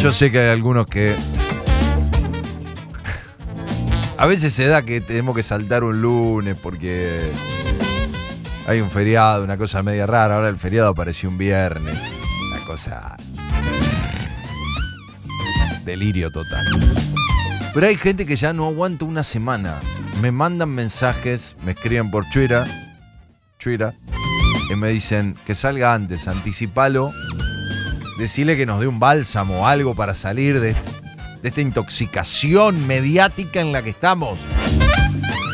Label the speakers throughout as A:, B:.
A: Yo sé que hay algunos que. A veces se da que tenemos que saltar un lunes porque hay un feriado, una cosa media rara. Ahora el feriado apareció un viernes. Una cosa. Delirio total. Pero hay gente que ya no aguanta una semana. Me mandan mensajes, me escriben por Twitter. Twitter. Y me dicen que salga antes, anticipalo decirle que nos dé un bálsamo o algo para salir de, esta intoxicación mediática en la que estamos.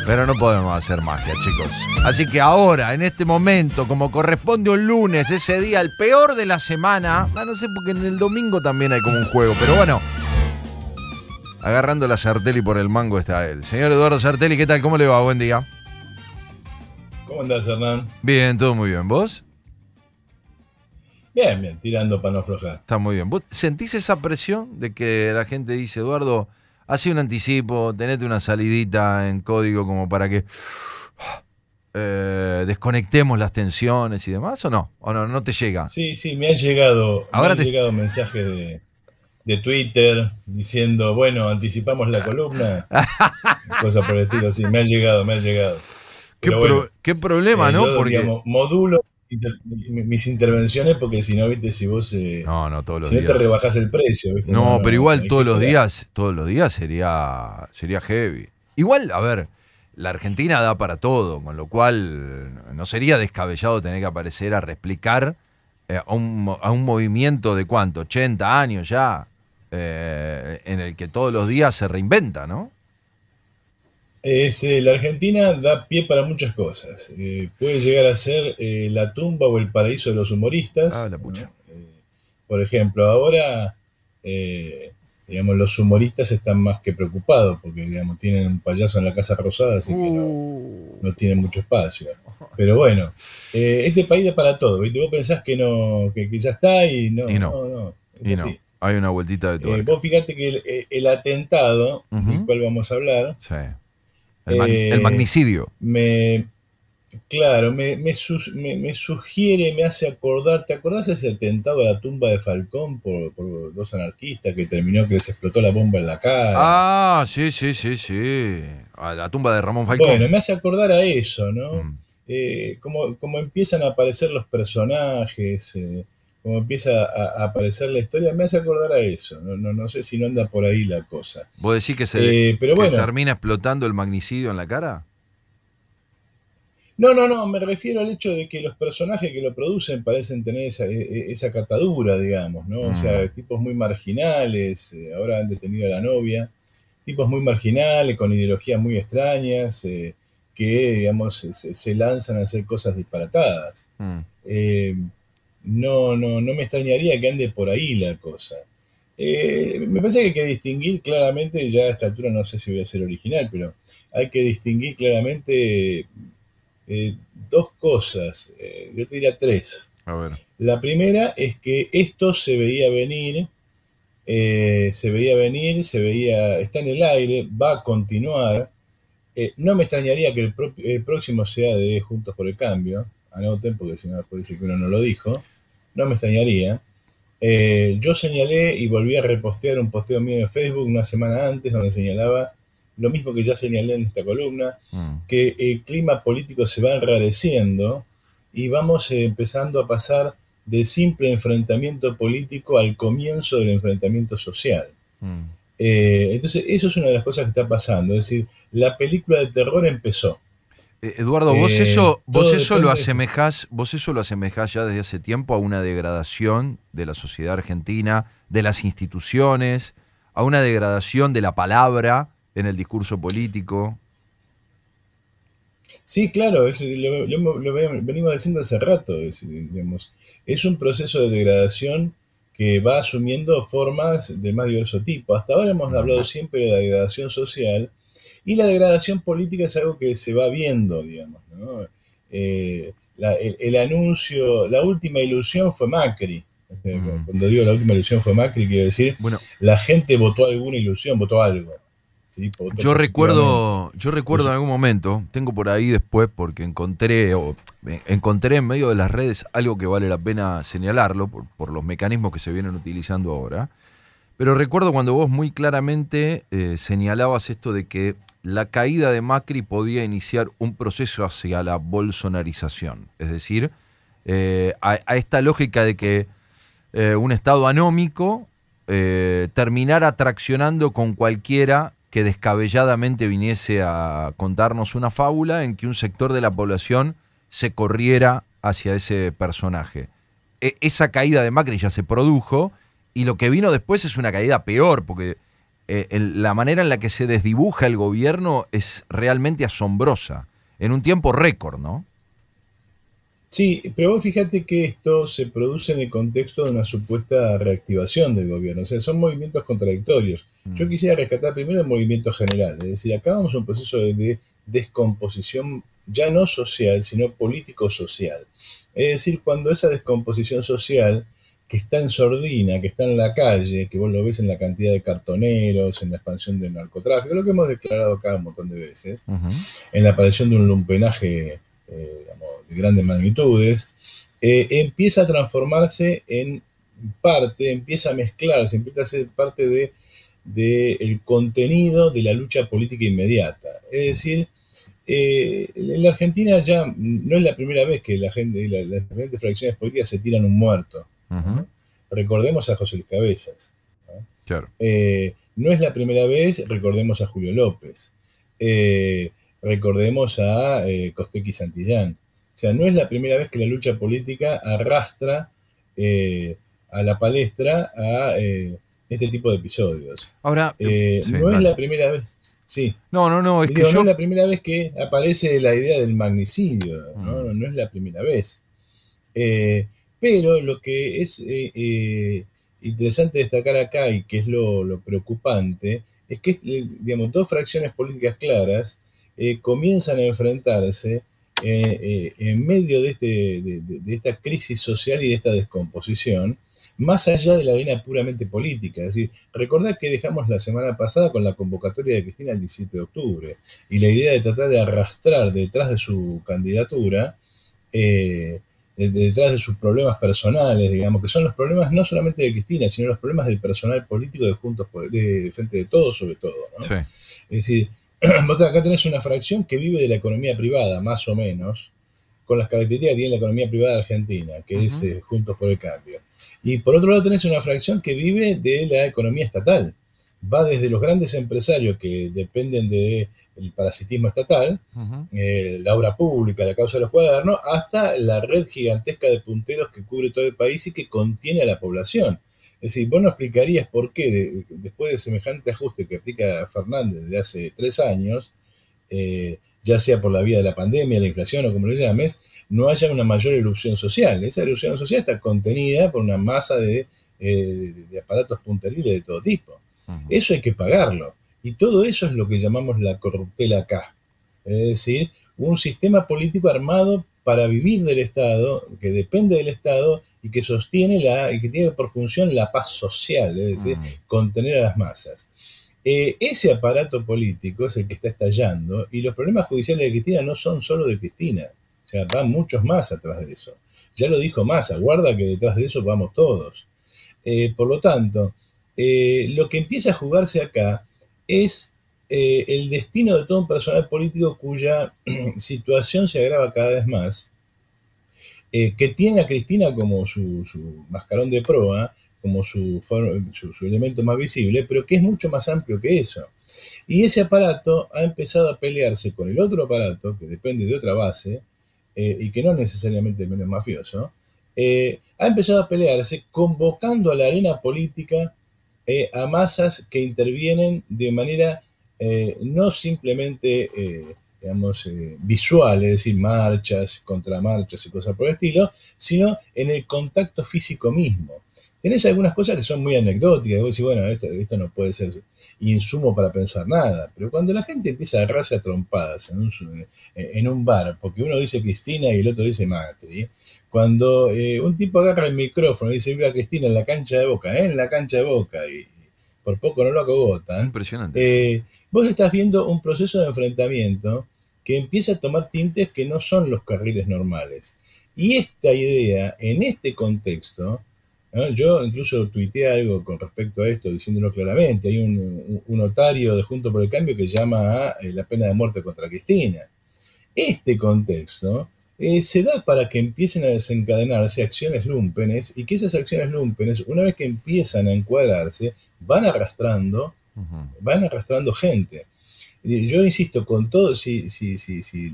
A: Pero no podemos hacer magia, chicos. Así que ahora, en este momento, como corresponde un lunes, ese día, el peor de la semana, ah, no sé, porque en el domingo también hay como un juego, pero bueno. Agarrando la Sartelli por el mango está él. Señor Eduardo Sartelli, ¿qué tal? ¿Cómo le va? Buen día.
B: ¿Cómo andás, Hernán?
A: Bien, todo muy bien. ¿Vos?
B: Bien, bien, tirando para no aflojar.
A: Está muy bien. ¿Vos sentís esa presión de que la gente dice, Eduardo, hace un anticipo, tenete una salidita en código como para que eh, desconectemos las tensiones y demás, o no? ¿O no, no te llega? Sí, sí, me ha llegado, Ahora me ha
B: llegado un de, de Twitter diciendo, bueno, anticipamos la columna, Cosa por el estilo, sí, me ha llegado, me ha llegado. qué, problema, ¿no? Porque mis intervenciones porque si no, viste, si vos. Eh, no, no, todos los te rebajás el precio.
A: No, pero igual todos los días, todos los días sería, sería heavy. Igual, a ver, la Argentina da para todo, con lo cual no sería descabellado tener que aparecer a replicar eh, a, un, a un movimiento de cuánto, 80 años ya, eh, en el que todos los días se reinventa, ¿no?
B: Eh, la Argentina da pie para muchas cosas.
A: Eh, puede llegar a ser eh, la tumba
B: o el paraíso de los humoristas. Ah, la pucha. por ejemplo, ahora digamos, los humoristas están más que preocupados porque digamos, tienen un payaso en la Casa Rosada, así que no, uh. no tienen mucho espacio. Pero bueno, este país es para todo, Vos pensás que no, que, ya está y no, no,
A: Hay una vueltita de todo.
B: vos fíjate que el, atentado, del cual vamos a hablar, sí. El, eh, magnicidio. Me, claro, me, sugiere, me hace acordar. ¿Te acordás ese atentado a la tumba de Falcón por, dos anarquistas que terminó que se explotó la bomba en la cara?
A: Ah, sí, sí, sí, sí. A la tumba de Ramón Falcón. Bueno, me
B: hace acordar a eso, ¿no? Mm. Eh, como, empiezan a aparecer los personajes. Eh, como empieza a, aparecer la historia, me hace acordar a eso. No, no, sé si no anda por ahí la cosa. ¿Vos
A: decís que se eh, termina explotando el magnicidio en la cara?
B: No, no, no, me refiero al hecho de que los personajes que lo producen parecen tener esa, e, e, catadura, digamos, ¿no? O sea, mm. tipos muy marginales, eh, ahora han detenido a la novia, tipos muy marginales, con ideologías muy extrañas, eh, que, digamos, se, lanzan a hacer cosas disparatadas. Mm no, no, no me extrañaría que ande por ahí la cosa. Eh, me parece que hay que distinguir claramente, ya a esta altura no sé si voy a ser original, pero hay que distinguir claramente eh, dos cosas, eh, yo te diría tres. A ver. La primera es que esto se veía venir, se veía venir, se veía, está en el aire, va a continuar. no me extrañaría que el, próximo sea de Juntos por el Cambio, anoten, porque si no ser que uno no lo dijo no me extrañaría. Eh, yo señalé y volví a repostear un posteo mío en Facebook una semana antes donde señalaba lo mismo que ya señalé en esta columna, mm. que el clima político se va enrareciendo y vamos eh, empezando a pasar de simple enfrentamiento político al comienzo del enfrentamiento social. Mm. Eh, entonces, eso es una de las cosas que está pasando, es decir, la película de terror empezó. Eh, Eduardo, vos eh, eso, vos eso lo
A: asemejás, vos eso lo ya desde hace tiempo a una degradación de la sociedad argentina, de las instituciones, a una degradación de la palabra en el discurso político.
B: Sí, claro, lo,
A: venimos diciendo hace rato,
B: es, es un proceso de degradación que va asumiendo formas de más diverso tipo. Hasta ahora hemos hablado siempre de la degradación social, y la degradación política es algo que se va viendo, digamos. ¿no? Eh, el, anuncio, la última ilusión fue Macri. Mm. Cuando digo la última ilusión fue Macri, quiero decir, bueno, la gente votó alguna ilusión, votó algo. yo recuerdo,
A: yo recuerdo en algún momento, tengo por ahí después porque encontré, o, encontré en medio de las redes algo que vale la pena señalarlo por los mecanismos que se vienen utilizando ahora. Pero recuerdo cuando vos muy claramente eh, señalabas esto de que la caída de Macri podía iniciar un proceso hacia la bolsonarización, es decir, eh, a, esta lógica de que eh, un Estado anómico terminara atraccionando con cualquiera que descabelladamente viniese a contarnos una fábula en que un sector de la población se corriera hacia ese personaje. E, esa caída de Macri ya se produjo y lo que vino después es una caída peor, porque eh, la manera en la que se desdibuja el gobierno es realmente asombrosa, en un tiempo récord, ¿no? Sí, pero vos
B: fíjate que esto se produce en el contexto de una supuesta reactivación del gobierno, o sea, son movimientos contradictorios. Mm. Yo quisiera rescatar primero el movimiento general, es decir, acabamos un proceso de descomposición ya no social, sino político-social. Es decir, cuando esa descomposición social que está en sordina, que está en la calle, que vos lo ves en la cantidad de cartoneros, en la expansión del narcotráfico, lo que hemos declarado acá un montón de veces, en la aparición de un lumpenaje eh, de grandes magnitudes, eh, empieza a transformarse en parte, empieza a mezclarse, empieza a ser parte del de, el contenido de la lucha política inmediata. Es decir, eh, en la Argentina ya no es la primera vez que la gente, las diferentes fracciones políticas se tiran un muerto. Recordemos a José Luis Cabezas. Eh, ¿no? es la primera vez, recordemos a Julio López. Eh, recordemos a eh, Costequi Santillán. O sea, no es la primera vez que la lucha política arrastra eh, a la palestra a este tipo de episodios. Ahora, no es la primera vez. Sí. No, no, no. Es que la primera vez que aparece la idea del magnicidio. ¿no? Mm. no, es la primera vez. Eh, pero lo que es eh, eh, interesante destacar acá y que es lo, preocupante es que eh, digamos, dos fracciones políticas claras comienzan a enfrentarse en medio este, de, de, esta crisis social y de esta descomposición, más allá de la línea puramente política. Es decir, recordad que dejamos la semana pasada con la convocatoria de Cristina el 17 de octubre y la idea de tratar de arrastrar detrás de su candidatura detrás de sus problemas personales, digamos, que son los problemas no solamente de Cristina, sino los problemas del personal político de Juntos, de Frente de Todos, sobre todo. Es decir, vos acá tenés una fracción que vive de la economía privada, más o menos, con las características que tiene la economía privada argentina, que es eh, Juntos por el Cambio. Y por otro lado tenés una fracción que vive de la economía estatal, va desde los grandes empresarios que dependen del parasitismo estatal, eh, la obra pública, la causa de los cuadernos, hasta la red gigantesca de punteros que cubre todo el país y que contiene a la población. Es decir, vos no explicarías por qué, después de semejante ajuste que aplica Fernández desde hace tres años, eh, ya sea por la vía de la pandemia, la inflación o como lo llames, no haya una mayor erupción social. Esa erupción social está contenida por una masa de, eh, de aparatos punteriles de todo tipo. Eso hay que pagarlo. Y todo eso es lo que llamamos la corruptela acá. Es decir, un sistema político armado para vivir del Estado, que depende del Estado y que sostiene la, y que tiene por función la paz social, es decir, mm. contener a las masas. Eh, ese aparato político es el que está estallando y los problemas judiciales de Cristina no son solo de Cristina, o sea, van muchos más atrás de eso. Ya lo dijo Massa, guarda que detrás de eso vamos todos. Eh, por lo tanto, eh, lo que empieza a jugarse acá es eh, el destino de todo un personal político cuya situación se agrava cada vez más, eh, que tiene a Cristina como su, mascarón de proa, como su, elemento más visible, pero que es mucho más amplio que eso. Y ese aparato ha empezado a pelearse con el otro aparato, que depende de otra base, y que no es necesariamente menos mafioso, ha empezado a pelearse convocando a la arena política eh, a masas que intervienen de manera eh, no simplemente, eh, digamos, visual, es decir, marchas, contramarchas y cosas por el estilo, sino en el contacto físico mismo. Tenés algunas cosas que son muy anecdóticas, vos decís, bueno, esto, no puede ser insumo para pensar nada, pero cuando la gente empieza a agarrarse a trompadas en un, bar, porque uno dice Cristina y el otro dice Macri, cuando eh, un tipo agarra el micrófono y dice viva Cristina en la cancha de boca, ¿eh? en la cancha de boca, y por poco no lo acogotan. Impresionante. Eh, vos estás viendo un proceso de enfrentamiento que empieza a tomar tintes que no son los carriles normales. Y esta idea, en este contexto, yo incluso tuiteé algo con respecto a esto, diciéndolo claramente, hay un, notario de Junto por el Cambio que llama a la pena de muerte contra Cristina. Este contexto eh, se da para que empiecen a desencadenarse acciones lumpenes y que esas acciones lumpenes, una vez que empiezan a encuadrarse, van arrastrando, van arrastrando gente. Yo insisto, con todo, si, si, si, si,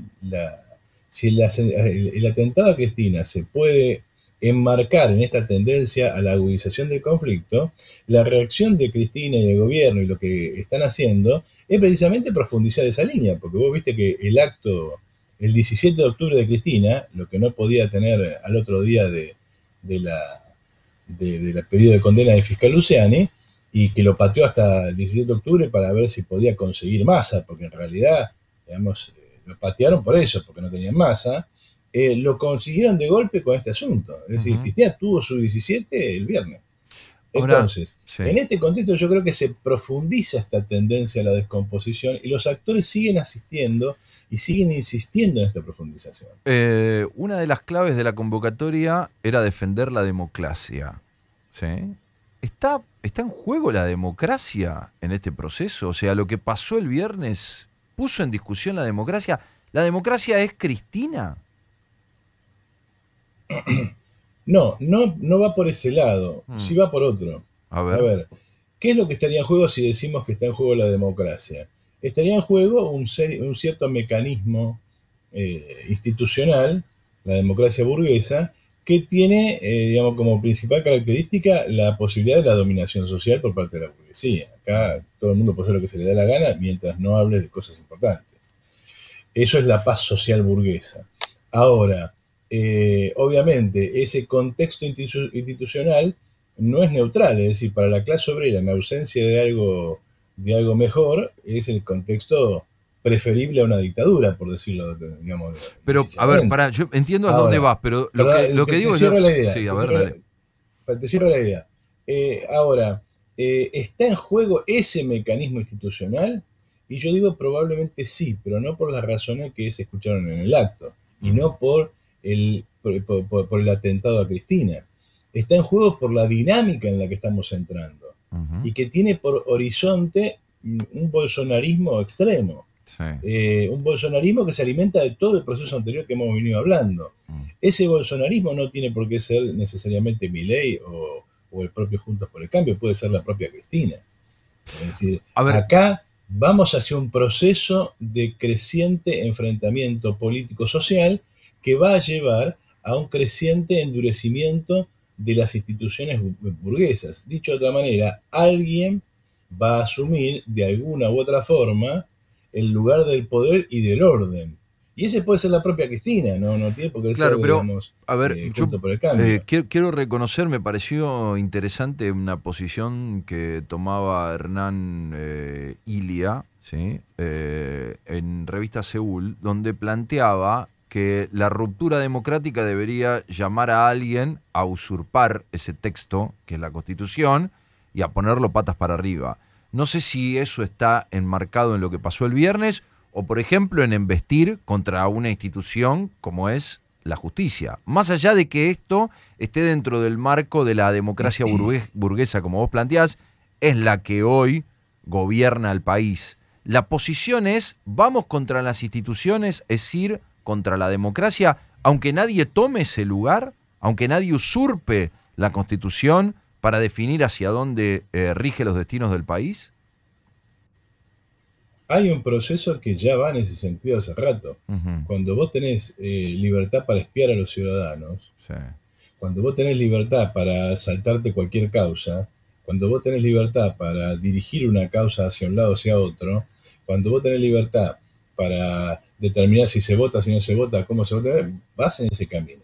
B: si la, el, atentado a Cristina se puede enmarcar en esta tendencia a la agudización del conflicto, la reacción de Cristina y del gobierno y lo que están haciendo es precisamente profundizar esa línea, porque vos viste que el acto el 17 de octubre de Cristina, lo que no podía tener al otro día de, la, del pedido de condena del fiscal Luciani, y que lo pateó hasta el 17 de octubre para ver si podía conseguir masa, porque en realidad, digamos, eh, lo patearon por eso, porque no tenían masa, eh, lo consiguieron de golpe con este asunto. Es decir, Cristina tuvo su 17 el viernes. Entonces, en este contexto yo creo que se profundiza esta tendencia a la descomposición y los actores siguen asistiendo y siguen insistiendo en esta profundización.
A: Eh, una de las claves de la convocatoria era defender la democracia. ¿Está, ¿Está en juego la democracia en este proceso? O sea, lo que pasó el viernes puso en discusión la democracia. ¿La democracia es Cristina?
B: No, no, no va por ese lado, Si hmm. sí va por otro. A ver. ¿qué es lo que estaría en juego si decimos que está en juego la democracia? Estaría en juego un, cierto mecanismo eh, institucional, la democracia burguesa, que tiene, eh, digamos, como principal característica la posibilidad de la dominación social por parte de la burguesía. Acá todo el mundo puede hacer lo que se le da la gana mientras no hable de cosas importantes. Eso es la paz social burguesa. Ahora, eh, obviamente ese contexto institucional no es neutral, es decir, para la clase obrera, en ausencia de algo, de algo mejor, es el contexto preferible a una dictadura, por decirlo, digamos. Pero, a ver, para, yo entiendo a dónde vas, pero lo que, te, cierro la idea, idea. Eh, ahora, eh, ¿está en juego ese mecanismo institucional? Y yo digo probablemente sí, pero no por las razones que se escucharon en el acto, y no por por, el atentado a Cristina. Está en juego por la dinámica en la que estamos entrando y que tiene por horizonte un bolsonarismo extremo. Eh, un bolsonarismo que se alimenta de todo el proceso anterior que hemos venido hablando. Mm. Ese bolsonarismo no tiene por qué ser necesariamente Milei o, o el propio Juntos por el Cambio, puede ser la propia Cristina. Es decir, acá vamos hacia un proceso de creciente enfrentamiento político-social que va a llevar a un creciente endurecimiento de las instituciones burguesas. Dicho de otra manera, alguien va a asumir de alguna u otra forma el lugar del poder y del orden. Y ese puede ser la propia Cristina, no, no tiene por qué claro, pero, a ver, eh,
A: eh, quiero, reconocer, me pareció interesante una posición que tomaba Hernán eh, Ilia en Revista Seúl, donde planteaba que la ruptura democrática debería llamar a alguien a usurpar ese texto, que es la Constitución, y a ponerlo patas para arriba. No sé si eso está enmarcado en lo que pasó el viernes o, por ejemplo, en embestir contra una institución como es la justicia. Más allá de que esto esté dentro del marco de la democracia burguesa, como vos planteás, es la que hoy gobierna el país. La posición es, vamos contra las instituciones, es ir contra la democracia, aunque nadie tome ese lugar, aunque nadie usurpe la constitución para definir hacia dónde eh, rige los destinos del país?
B: Hay un proceso que ya va en ese sentido hace rato. Cuando vos tenés eh, libertad para espiar a los ciudadanos, cuando vos tenés libertad para saltarte cualquier causa, cuando vos tenés libertad para dirigir una causa hacia un lado o hacia otro, cuando vos tenés libertad para determinar si se vota, si no se vota, cómo se vota, vas en ese camino.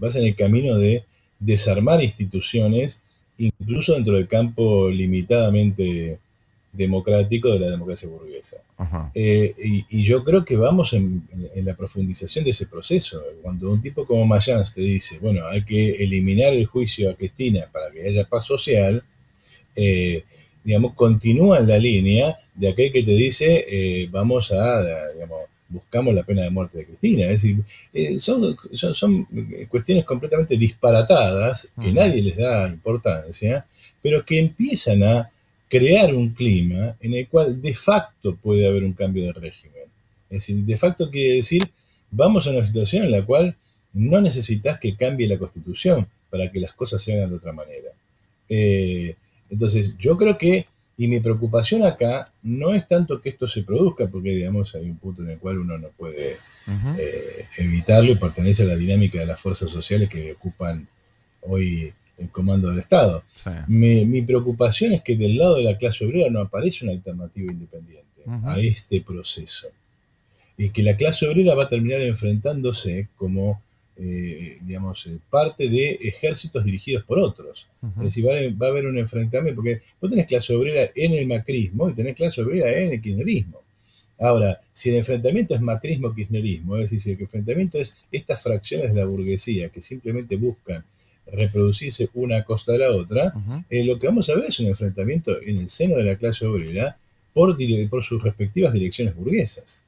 B: Vas en el camino de desarmar instituciones, incluso dentro del campo limitadamente democrático de la democracia burguesa. Eh, y, yo creo que vamos en, en, la profundización de ese proceso. Cuando un tipo como Mayans te dice, bueno, hay que eliminar el juicio a Cristina para que haya paz social, eh, digamos, continúa la línea de aquel que te dice, eh, vamos a, digamos, buscamos la pena de muerte de Cristina. Es decir, eh, son, son, cuestiones completamente disparatadas, que nadie les da importancia, pero que empiezan a crear un clima en el cual de facto puede haber un cambio de régimen. Es decir, de facto quiere decir, vamos a una situación en la cual no necesitas que cambie la constitución para que las cosas se hagan de otra manera. Eh, entonces, yo creo que, y mi preocupación acá no es tanto que esto se produzca, porque digamos hay un punto en el cual uno no puede eh, evitarlo y pertenece a la dinámica de las fuerzas sociales que ocupan hoy el comando del Estado. Mi, preocupación es que del lado de la clase obrera no aparece una alternativa independiente a este proceso. Y que la clase obrera va a terminar enfrentándose como eh, digamos, eh, parte de ejércitos dirigidos por otros. Es decir, va a, haber un enfrentamiento, porque vos tenés clase obrera en el macrismo y tenés clase obrera en el kirchnerismo. Ahora, si el enfrentamiento es macrismo-kirchnerismo, es decir, si el enfrentamiento es estas fracciones de la burguesía que simplemente buscan reproducirse una a costa de la otra, eh, lo que vamos a ver es un enfrentamiento en el seno de la clase obrera por, por sus respectivas direcciones burguesas.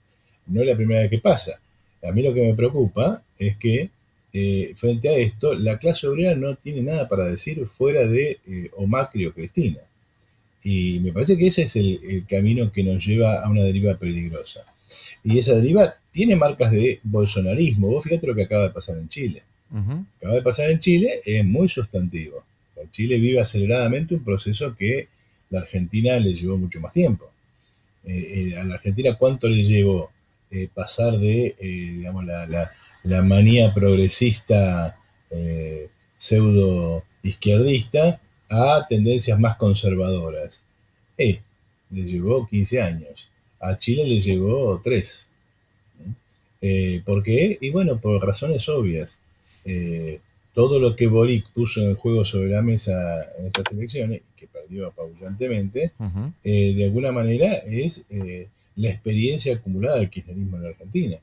B: No es la primera vez que pasa. A mí lo que me preocupa es que eh, frente a esto, la clase obrera no tiene nada para decir fuera de eh, o Macri o Cristina. Y me parece que ese es el, camino que nos lleva a una deriva peligrosa. Y esa deriva tiene marcas de bolsonarismo. Vos fíjate lo que acaba de pasar en Chile. Acaba de pasar en Chile es muy sustantivo. Chile vive aceleradamente un proceso que la Argentina le llevó mucho más tiempo. Eh, eh, a la Argentina, ¿cuánto le llevó pasar de digamos, la la manía progresista eh, pseudo izquierdista a tendencias más conservadoras. Eh, le llevó 15 años, a Chile le llevó 3. porque eh, ¿Por qué? Y bueno, por razones obvias. Eh, todo lo que Boric puso en el juego sobre la mesa en estas elecciones, que perdió apabullantemente, de alguna manera es la experiencia acumulada del kirchnerismo en la Argentina.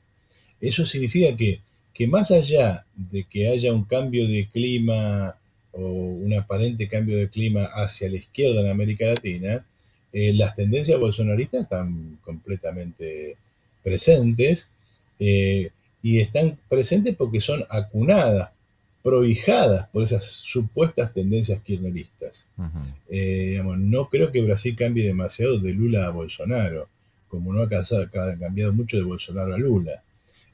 B: Eso significa que, más allá de que haya un cambio de clima o un aparente cambio de clima hacia la izquierda en América Latina, eh, las tendencias bolsonaristas están completamente presentes eh, y están presentes porque son acunadas, prohijadas por esas supuestas tendencias kirchneristas. Eh, no creo que Brasil cambie demasiado de Lula a Bolsonaro, como no ha cambiado mucho de Bolsonaro a Lula.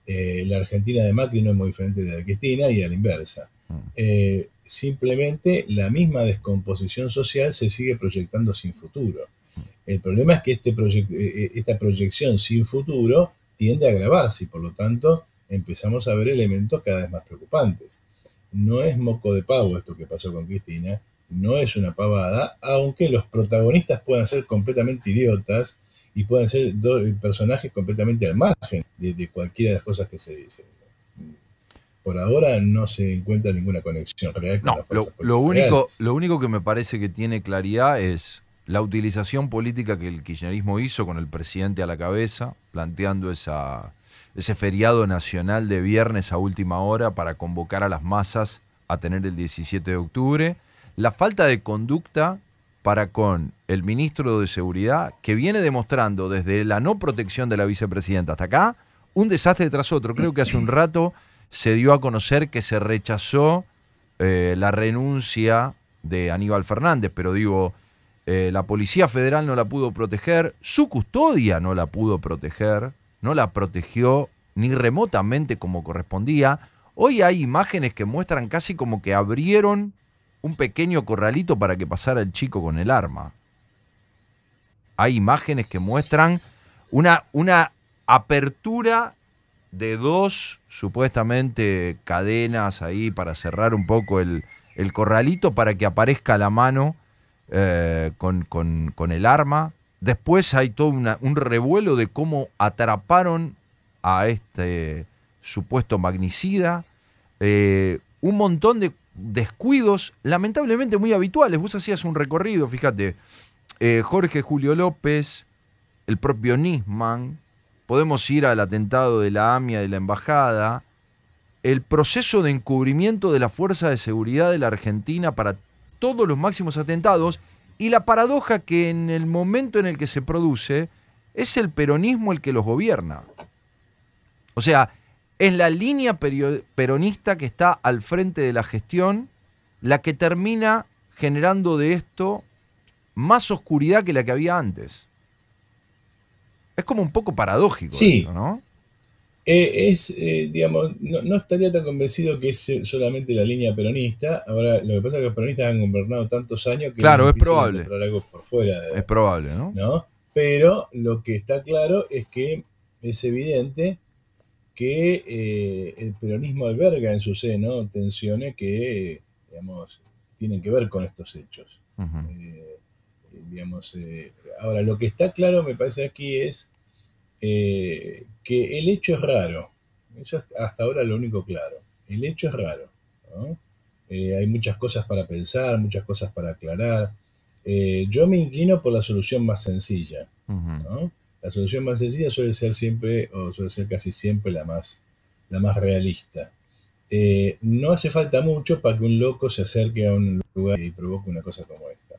B: Eh, la Argentina de Macri no es muy diferente de la Cristina y a la inversa. Mm. Eh, simplemente la misma descomposición social se sigue proyectando sin futuro. Mm. El problema es que este eh, esta proyección sin futuro tiende a agravarse y por lo tanto empezamos a ver elementos cada vez más preocupantes. No es moco de pavo esto que pasó con Cristina, no es una pavada, aunque los protagonistas puedan ser completamente idiotas y pueden ser dos personajes completamente al margen de, cualquiera de las cosas que se dicen. Por ahora no se encuentra ninguna conexión lo, único,
A: lo único que me parece que tiene claridad es la utilización política que el kirchnerismo hizo con el presidente a la cabeza, planteando esa, ese feriado nacional de viernes a última hora para convocar a las masas a tener el 17 de octubre, la falta de conducta para con el ministro de Seguridad, que viene demostrando desde la no protección de la vicepresidenta hasta acá, un desastre tras otro. Creo que hace un rato se dio a conocer que se rechazó eh, la renuncia de Aníbal Fernández, pero digo, eh, la Policía Federal no la pudo proteger, su custodia no la pudo proteger, no la protegió ni remotamente como correspondía. Hoy hay imágenes que muestran casi como que abrieron un pequeño corralito para que pasara el chico con el arma. Hay imágenes que muestran una, una apertura de dos supuestamente cadenas ahí para cerrar un poco el, corralito para que aparezca la mano eh, con, el arma. Después hay todo un revuelo de cómo atraparon a este supuesto magnicida. Eh, un montón de descuidos lamentablemente muy habituales. Vos hacías un recorrido, fíjate, eh, Jorge Julio López, el propio Nisman, podemos ir al atentado de la AMIA de la Embajada, el proceso de encubrimiento de la Fuerza de Seguridad de la Argentina para todos los máximos atentados y la paradoja que en el momento en el que se produce es el peronismo el que los gobierna. O sea, es la línea peronista que está al frente de la gestión la que termina generando de esto más oscuridad que la que había antes. Es como un poco paradójico, sí. ¿no?
B: Eh, es, eh, digamos, no, estaría tan convencido que es eh, solamente la línea peronista. Ahora, lo que pasa es que los peronistas han gobernado tantos años que claro, es, probable. Algo por fuera es probable, ¿no? Pero lo que está claro es que es evidente que eh, el peronismo alberga en su seno tensiones que, digamos, tienen que ver con estos hechos. Eh, digamos, eh, ahora, lo que está claro, me parece aquí, es que el hecho es raro. Eso es hasta ahora lo único claro. El hecho es raro. hay muchas cosas para pensar, muchas cosas para aclarar. yo me inclino por la solución más sencilla. ¿no? La solución más sencilla suele ser siempre, o suele ser casi siempre, la más, la más realista. Eh, no hace falta mucho para que un loco se acerque a un lugar y provoque una cosa como esta.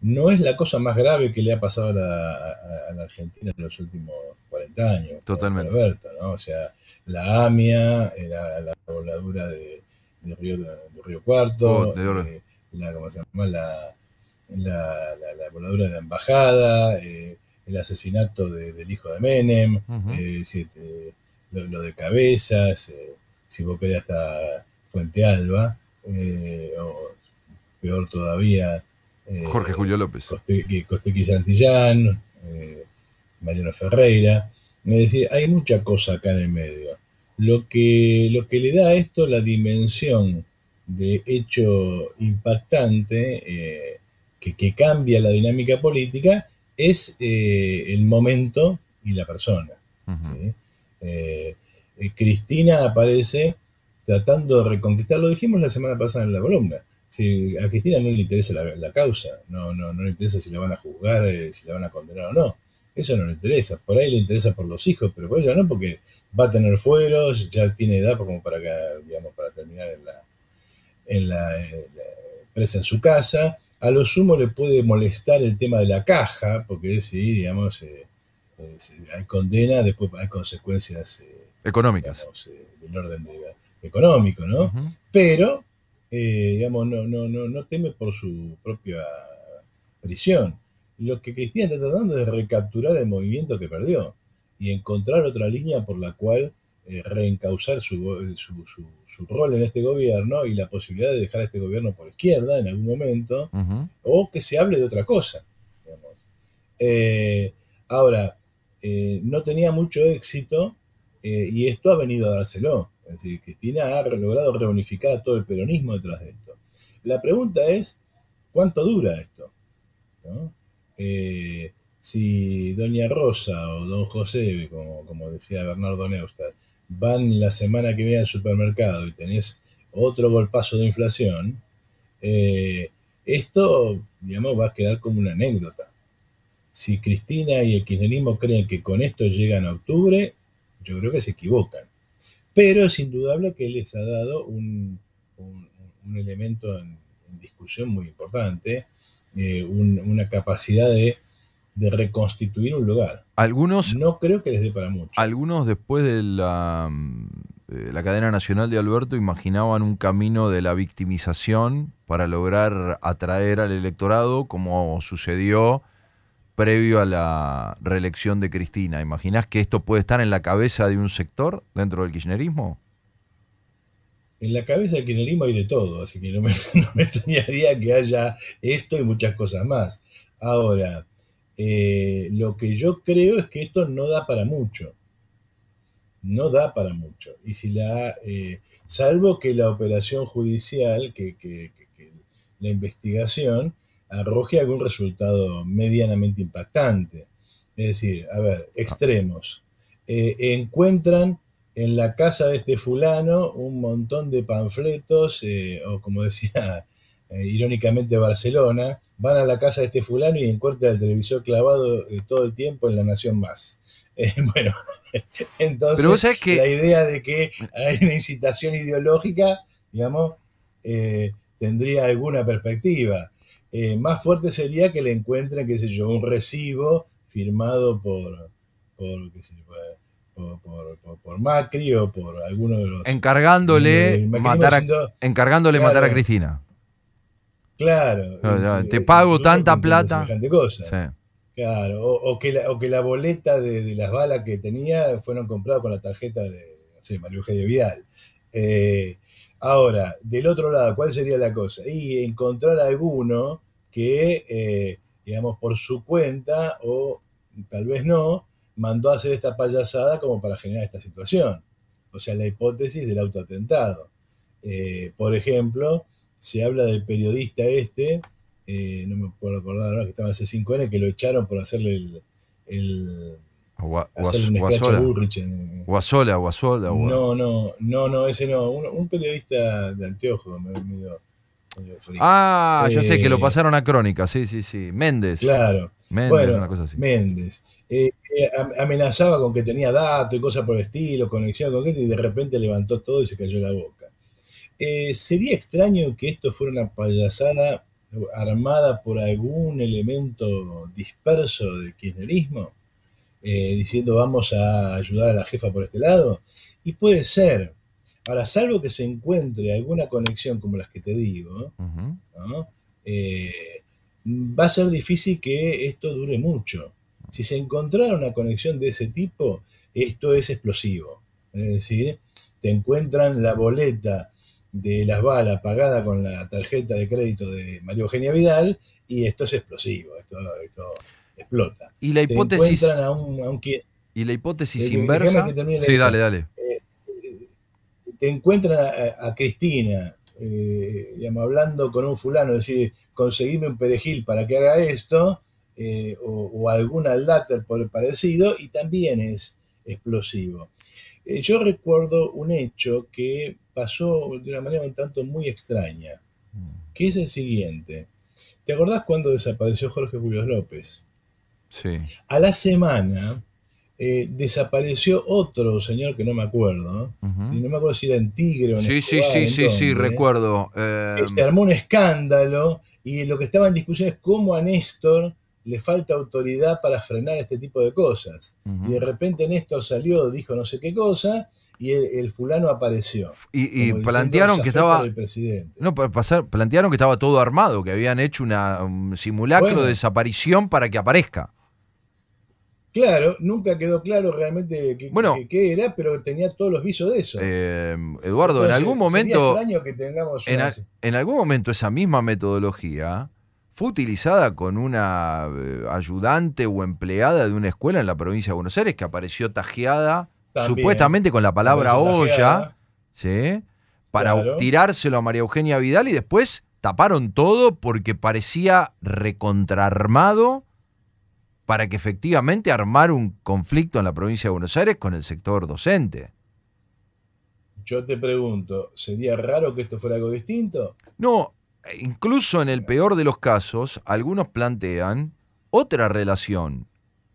B: No es la cosa más grave que le ha pasado a la, Argentina en los últimos 40 años. Totalmente. ¿no? O sea, la AMIA, eh, la, voladura de, Río, Cuarto, oh, eh, la, La, voladura de la embajada el asesinato del hijo de Menem, eh, eh, lo, de Cabezas, eh, si vos querés hasta Fuente Alba, o peor todavía. Jorge Julio López. Costequi, Santillán, Mariano Ferreira. Es decir, hay mucha cosa acá en el medio. Lo que, lo que le da a esto la dimensión de hecho impactante que, que, cambia la dinámica política es eh, el momento y la persona. Eh, eh, Cristina aparece tratando de reconquistar, lo dijimos la semana pasada en la columna, si a Cristina no le interesa la, causa, no, no, no, le interesa si la van a juzgar, si la van a condenar o no. Eso no le interesa. Por ahí le interesa por los hijos, pero por ella no, porque va a tener fueros, ya tiene edad como para, digamos, para terminar en la, en la, presa en su casa. A lo sumo le puede molestar el tema de la caja, porque sí, digamos, eh, hay condena, después hay consecuencias
A: eh, económicas. Eh, del orden económico, ¿no? Pero,
B: digamos, no, no, no, no teme por su propia prisión. Lo que Cristina está tratando es recapturar el movimiento que perdió y encontrar otra línea por la cual eh, reencauzar eh, su, rol en este gobierno y la posibilidad de dejar a este gobierno por izquierda en algún momento, o que se hable de otra cosa. Eh, ahora, no tenía mucho éxito y esto ha venido a dárselo. Es decir, Cristina ha logrado reunificar todo el peronismo detrás de esto. La pregunta es, ¿cuánto dura esto? si Doña Rosa o Don José, como, como decía Bernardo Neustad van la semana que viene al supermercado y tenés otro golpazo de inflación, eh, esto, digamos, va a quedar como una anécdota. Si Cristina y el kirchnerismo creen que con esto llegan a octubre, yo creo que se equivocan. Pero es indudable que les ha dado un, elemento en, discusión muy importante, eh, una capacidad de de reconstituir un lugar. Algunos. No creo que les dé para mucho.
A: Algunos después de la, mm, eh, la cadena nacional de Alberto imaginaban un camino de la victimización para lograr atraer al electorado, como sucedió previo a la reelección de Cristina. ¿Imaginás que esto puede estar en la cabeza de un sector dentro del kirchnerismo?
B: En la cabeza del kirchnerismo hay de todo, así que no me, no extrañaría que haya esto y muchas cosas más. Ahora, eh, lo que yo creo es que esto no da para mucho. No da para mucho. Y si la, eh, salvo que la operación judicial, que, que, la investigación arroje algún resultado medianamente impactante. Es decir, a ver, extremos. Eh, encuentran en la casa de este fulano un montón de panfletos, o como decía eh, irónicamente Barcelona, van a la casa de este fulano y encuentran el televisor clavado eh, todo el tiempo en La Nación Más. Eh, bueno, entonces la idea de que hay una incitación ideológica, digamos, tendría alguna perspectiva. más fuerte sería que le encuentren, qué sé yo, un recibo firmado por, por qué por, Macri o por alguno de los... Encargándole, matar, encargándole matar a Cristina. Claro. te pago
A: tanta plata. Cosa.
B: Claro, o, que la, boleta de, las balas que tenía fueron compradas con la tarjeta de Mario G. de Vidal. Eh, ahora, del otro lado, ¿cuál sería la cosa? Y encontrar a alguno que, eh, digamos, por su cuenta o tal vez no, mandó a hacer esta payasada como para generar esta situación. O sea, la hipótesis del autoatentado. Eh, por ejemplo, se habla del periodista este, eh, no me puedo acordar ahora que estaba hace 5 años, que lo echaron por hacerle el. el ah, un
A: Guasola. Guasola, Guasola, No,
B: no, no, no, ese no. Un, periodista de anteojo, ah, ya sé que lo eh,
A: pasaron a Crónica, sí, sí, sí. Méndez. Claro. Méndez, bueno, una cosa así. Méndez.
B: Eh, amenazaba con que tenía datos y cosas por el estilo, conexión con gente, y de repente levantó todo y se cayó la boca. Eh, sería extraño que esto fuera una payasada armada por algún elemento disperso del kirchnerismo, eh, diciendo vamos a ayudar a la jefa por este lado. Y puede ser. Ahora, salvo que se encuentre alguna conexión como las que te digo, eh, va a ser difícil que esto dure mucho. Si se encontrara una conexión de ese tipo, esto es explosivo. Es decir, te encuentran la boleta de las balas pagada con la tarjeta de crédito de María Eugenia Vidal y esto es explosivo, esto, esto
A: explota. Y la hipótesis... y la hipótesis eh, inversa... Sí, dale, dale.
B: Eh, eh, te encuentran a, Cristina hablando con un fulano, es decir, conseguime un perejil para que haga esto, o, algún aldáter por el parecido, y también es explosivo. Eh, yo recuerdo un hecho que pasó de una manera un tanto muy extraña, que es el siguiente. ¿Te acordás cuando desapareció Jorge Julio López? Sí. A la semana eh, desapareció otro señor que no me acuerdo, y no me acuerdo si era en Tigre o en Sí, sí, sí, sí, sí, recuerdo.
A: Eh, se
B: armó un escándalo y lo que estaba en discusión es cómo a Néstor le falta autoridad para frenar este tipo de cosas. Y de repente Néstor salió, dijo no sé qué cosa, y el, fulano apareció. Y, plantearon que estaba... El presidente.
A: No, pasar, plantearon que estaba todo armado, que habían hecho una, un simulacro de desaparición para que aparezca.
B: Claro, nunca quedó claro realmente qué, era, pero tenía todos los visos de eso.
A: Eh, Eduardo, en algún momento... que en algún momento esa misma metodología fue utilizada con una eh, ayudante o empleada de una escuela en la provincia de Buenos Aires que apareció tajeada,
B: supuestamente
A: con la palabra olla, ¿sí? para tirárselo a María Eugenia Vidal y después taparon todo porque parecía recontraarmado para que efectivamente armar un conflicto en la provincia de Buenos Aires con el sector docente.
B: Yo te pregunto, ¿sería raro que esto fuera algo distinto?
A: No, incluso en el peor de los casos, algunos plantean otra relación,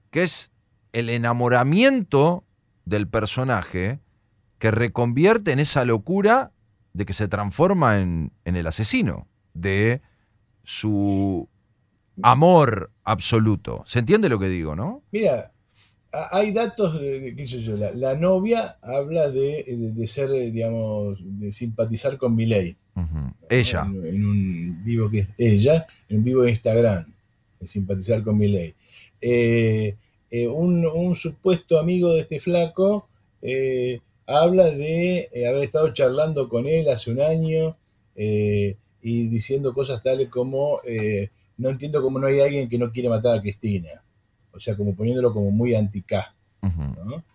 A: que es el enamoramiento del personaje que reconvierte en esa locura de que se transforma en, el asesino, de su amor absoluto. ¿Se entiende lo que digo, no?
B: Mira, hay datos, qué sé yo, la, novia habla de, ser, eh, digamos, de simpatizar con Miley.
A: Ella. En,
B: un vivo que es ella, en un vivo de Instagram, de simpatizar con Miley. Eh, eh un, supuesto amigo de este flaco eh, habla de haber estado charlando con él hace un año y diciendo cosas tales como, no entiendo cómo no hay alguien que no quiere matar a Cristina o sea, como poniéndolo como muy anti-K.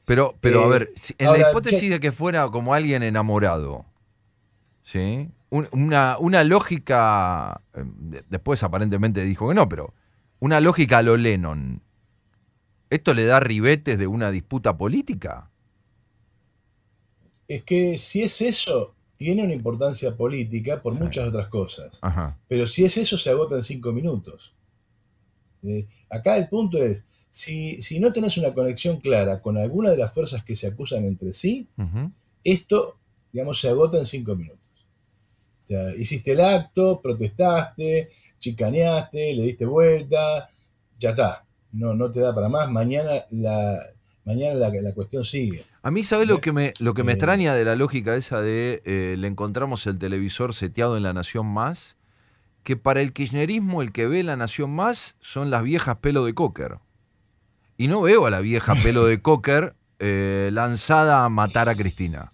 B: Pero, pero a eh, ver, en la hipótesis
A: de que fuera como alguien enamorado, ¿sí? una, lógica, eh, después aparentemente dijo que no, pero una lógica a lo Lennon, ¿esto le da ribetes de una disputa política?
B: Es que si es eso, tiene una importancia política por muchas otras cosas. Pero si es eso, se agota en cinco minutos. Eh, acá el punto es, si, si, no tenés una conexión clara con alguna de las fuerzas que se acusan entre sí, esto, digamos, se agota en cinco minutos. hiciste el acto, protestaste, chicaneaste, le diste vuelta, ya está. No, no te da para más. Mañana la, mañana la, la cuestión sigue.
A: A mí, ¿sabes lo que me, lo que me eh, extraña de la lógica esa de eh, le encontramos el televisor seteado en la Nación Más? que para el kirchnerismo el que ve la nación más son las viejas pelo de cocker. Y no veo a la vieja pelo de cocker eh, lanzada a matar a Cristina.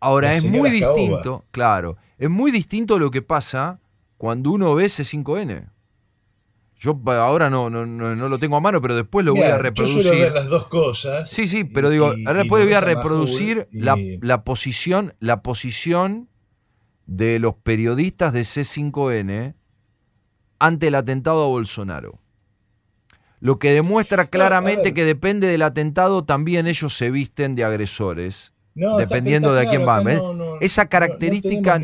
A: Ahora, es muy distinto, claro, es muy distinto lo que pasa cuando uno ve ese 5 n Yo ahora no, no, no, lo tengo a mano, pero después lo voy a reproducir.
B: las dos cosas. Sí, sí, pero digo, después voy a reproducir la,
A: la, posición, la posición de los periodistas de C5N ante el atentado a Bolsonaro. Lo que demuestra claramente que depende del atentado, también ellos se visten de agresores, dependiendo de a quién va, Esa característica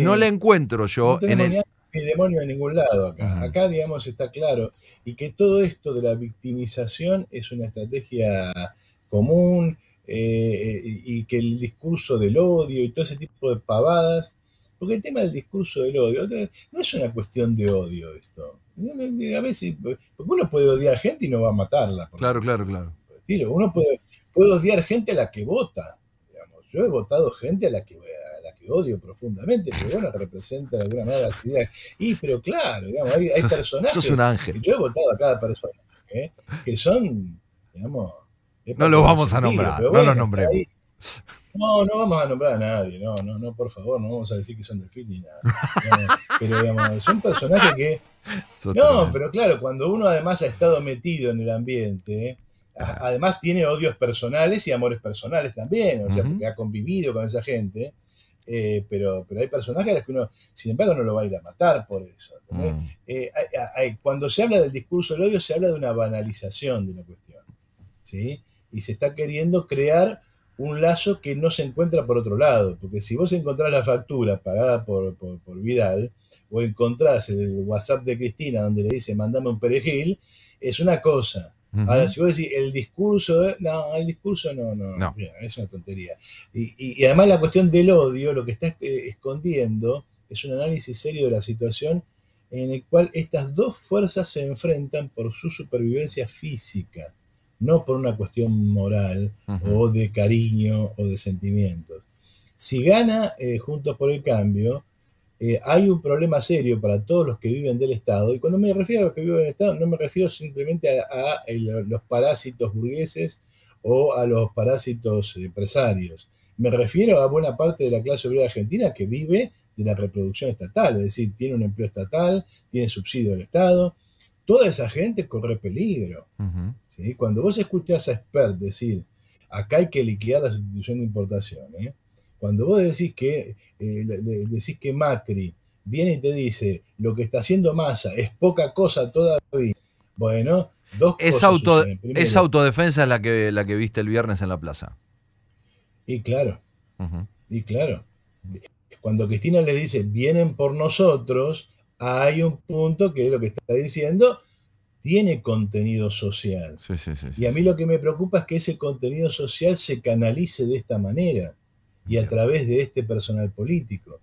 B: no, la encuentro
A: yo en el
B: ni demonio en ningún lado acá. Acá, digamos, está claro. Y que todo esto de la victimización es una estrategia común eh, eh, y que el discurso del odio y todo ese tipo de pavadas porque el tema del discurso del odio, no es una cuestión de odio esto. uno puede odiar gente y no va a matarla.
A: Claro, claro, claro.
B: Uno puede, odiar gente a la que vota. Yo he votado gente a la que odio profundamente, pero bueno, representa de alguna manera las ideas. Y, pero claro, digamos, hay, hay personajes. un ángel. Yo he votado a cada persona ¿eh? que son, digamos. No lo vamos a nombrar, no los nombremos. No, no vamos a nombrar a nadie, no, no, no, por favor, no vamos a decir que son del fit ni nada. pero digamos, son personajes que. No, pero claro, cuando uno además ha estado metido en el ambiente, además tiene odios personales y amores personales también, o sea, porque ha convivido con esa gente. Eh, pero, pero hay personajes a los que uno, sin embargo, no lo va a ir a matar por eso. Mm. Eh, cuando se habla del discurso del odio, se habla de una banalización de la cuestión. ¿sí? Y se está queriendo crear un lazo que no se encuentra por otro lado, porque si vos encontrás la factura pagada por, Vidal, o encontrás el WhatsApp de Cristina donde le dice mandame un perejil, es una cosa. Ahora, si vos decís el discurso, no, el discurso no, no, no. es una tontería. Y, además la cuestión del odio, lo que está eh, escondiendo es un análisis serio de la situación en el cual estas dos fuerzas se enfrentan por su supervivencia física no por una cuestión moral o de cariño o de sentimientos. Si gana eh, Juntos por el Cambio, eh, hay un problema serio para todos los que viven del Estado, y cuando me refiero a los que viven del Estado, no me refiero simplemente a, los parásitos burgueses o a los parásitos empresarios. Me refiero a buena parte de la clase obrera argentina que vive de la reproducción estatal, es decir, tiene un empleo estatal, tiene subsidio del Estado. Toda esa gente corre peligro. Cuando vos escuchás a Spert decir, acá hay que liquidar la sustitución de importaciones, ¿eh? cuando vos decís que, eh, decís que Macri viene y te dice, lo que está haciendo Massa es poca cosa todavía, bueno, dos es cosas Auto, es
A: autodefensa la que, la que viste el viernes en la plaza.
B: Y claro, y claro. Cuando Cristina les dice, vienen por nosotros, hay un punto que es lo que está diciendo, tiene contenido social. y a mí lo que me preocupa es que ese contenido social se canalice de esta manera y a través de este personal político.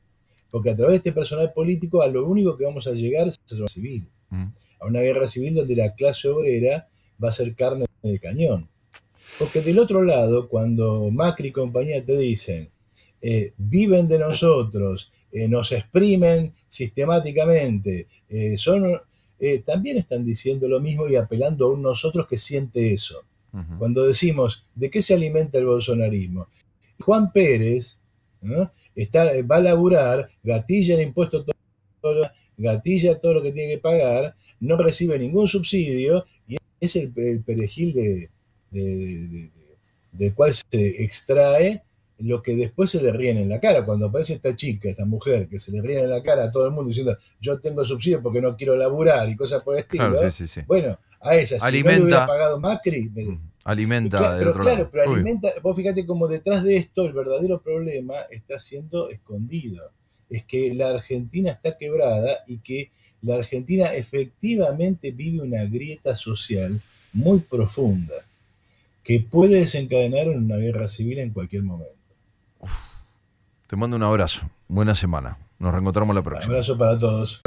B: Porque a través de este personal político a lo único que vamos a llegar es a la civil. Mm. A una guerra civil donde la clase obrera va a ser carne de cañón. Porque del otro lado, cuando Macri y compañía te dicen, eh, viven de nosotros, eh, nos exprimen sistemáticamente, eh, son eh, también están diciendo lo mismo y apelando a un nosotros que siente eso. Cuando decimos, ¿de qué se alimenta el bolsonarismo? Juan Pérez Está, va a laburar, gatilla el impuesto todo, gatilla todo lo que tiene que pagar, no recibe ningún subsidio y es el, perejil del cual se extrae lo que después se le ríen en la cara, cuando aparece esta chica, esta mujer, que se le ríen en la cara a todo el mundo diciendo, yo tengo subsidio porque no quiero laburar y cosas por el estilo. Bueno, a esa, alimenta, pagado Macri...
A: Alimenta pero, claro, pero alimenta,
B: vos fíjate cómo detrás de esto el verdadero problema está siendo escondido. Es que la Argentina está quebrada y que la Argentina efectivamente vive una grieta social muy profunda que puede desencadenar una guerra civil en
A: cualquier momento. Te mando un abrazo. Buena semana. Nos reencontramos la próxima. Un abrazo para todos.